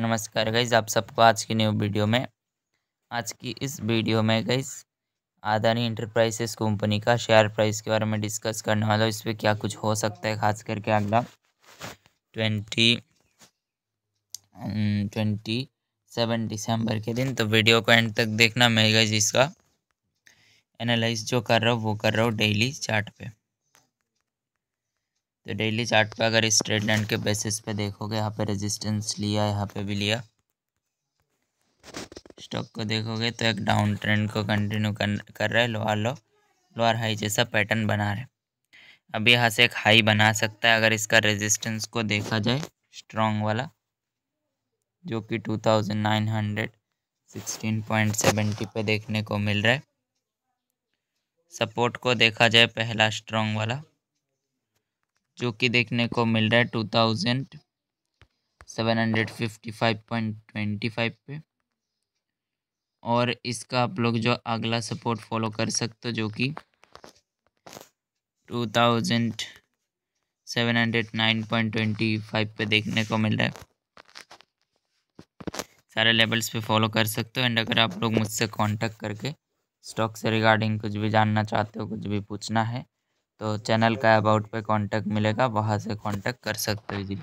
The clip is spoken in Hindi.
नमस्कार गईज़ आप सबको आज की न्यू वीडियो में आज की इस वीडियो में गईस आदानी इंटरप्राइजेस कंपनी का शेयर प्राइस के बारे में डिस्कस करने वाला हूँ इस पर क्या कुछ हो सकता है खास करके अगला ट्वेंटी ट्वेंटी सेवन दिसंबर के दिन तो वीडियो को एंड तक देखना मैं गई इसका एनालाइज जो कर रहा हूँ वो कर रहा हूँ डेली चार्ट पे तो डेली चार्ट पे अगर स्ट्रेट लाइन के बेसिस पे देखोगे यहाँ पे रेजिस्टेंस लिया यहाँ पे भी लिया स्टॉक को देखोगे तो एक डाउन ट्रेंड को कंटिन्यू कर रहा है लोअर लो लोअर हाई जैसा पैटर्न बना रहे अब यहाँ से एक हाई बना सकता है अगर इसका रेजिस्टेंस को देखा जाए स्ट्रॉन्ग वाला जो कि two thousand nine hundred sixteen point seventy पे देखने को मिल रहा है सपोर्ट को देखा जाए पहला स्ट्रॉन्ग वाला जो कि देखने को मिल रहा है two thousand seven hundred fifty five point twenty five पे और इसका आप लोग जो अगला सपोर्ट फॉलो कर सकते हो जो कि two thousand seven hundred nine point twenty five पे देखने को मिल रहा है सारे लेवल्स पे फॉलो कर सकते हो एंड अगर आप लोग मुझसे कांटेक्ट करके स्टॉक से रिगार्डिंग कुछ भी जानना चाहते हो कुछ भी पूछना है तो चैनल का अबाउट पे कांटेक्ट मिलेगा वहाँ से कांटेक्ट कर सकते हो जी